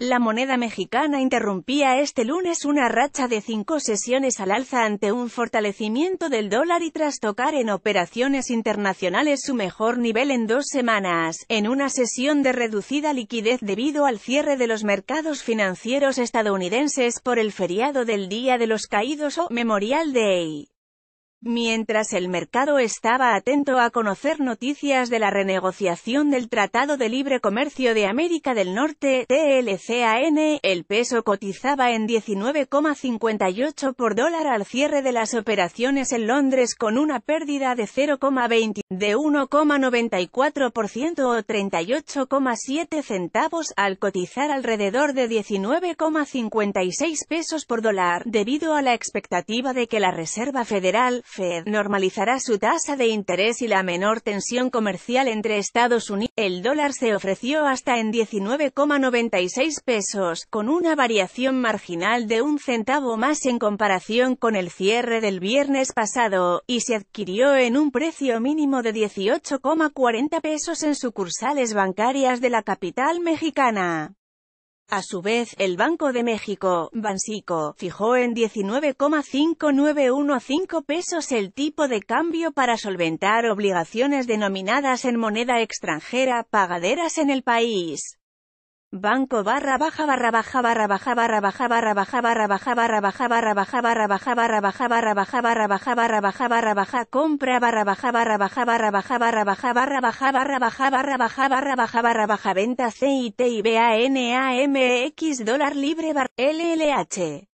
La moneda mexicana interrumpía este lunes una racha de cinco sesiones al alza ante un fortalecimiento del dólar y tras tocar en operaciones internacionales su mejor nivel en dos semanas, en una sesión de reducida liquidez debido al cierre de los mercados financieros estadounidenses por el feriado del Día de los Caídos o Memorial Day. Mientras el mercado estaba atento a conocer noticias de la renegociación del Tratado de Libre Comercio de América del Norte, TLCAN, el peso cotizaba en 19,58 por dólar al cierre de las operaciones en Londres con una pérdida de 0,20, de 1,94% o 38,7 centavos al cotizar alrededor de 19,56 pesos por dólar, debido a la expectativa de que la Reserva Federal, Fed normalizará su tasa de interés y la menor tensión comercial entre Estados Unidos. El dólar se ofreció hasta en 19,96 pesos, con una variación marginal de un centavo más en comparación con el cierre del viernes pasado, y se adquirió en un precio mínimo de 18,40 pesos en sucursales bancarias de la capital mexicana. A su vez, el Banco de México, Bansico, fijó en 19,5915 pesos el tipo de cambio para solventar obligaciones denominadas en moneda extranjera pagaderas en el país banco barra baja barra baja barra baja barra baja barra baja barra baja barra baja barra baja barra baja barra baja barra baja barra baja barra baja barra baja compra barra baja barra baja barra baja barra baja barra baja barra baja barra baja barra baja barra baja venta CIT dólar libre bar LLH